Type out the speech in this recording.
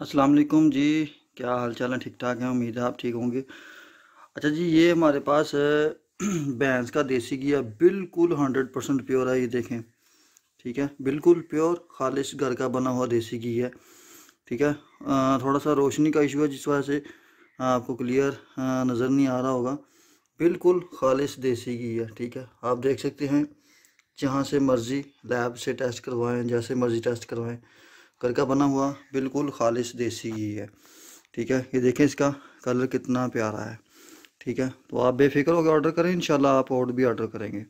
असलम जी क्या हाल चाल है ठीक ठाक हैं उम्मीद है आप ठीक होंगे अच्छा जी ये हमारे पास भैंस का देसी घी है बिल्कुल हंड्रेड परसेंट प्योर है ये देखें ठीक है बिल्कुल प्योर खालिश घर का बना हुआ देसी घी है ठीक है आ, थोड़ा सा रोशनी का इशू है जिस वजह से आपको क्लियर नज़र नहीं आ रहा होगा बिल्कुल खालिश देसी घी है ठीक है आप देख सकते हैं जहाँ से मर्ज़ी लैब से टेस्ट करवाएँ जैसे मर्ज़ी टेस्ट करवाएँ घर का बना हुआ बिल्कुल खालिश देसी घी है ठीक है ये देखें इसका कलर कितना प्यारा है ठीक है तो आप बेफिक्र होकर ऑर्डर करें इन आप और भी ऑर्डर करेंगे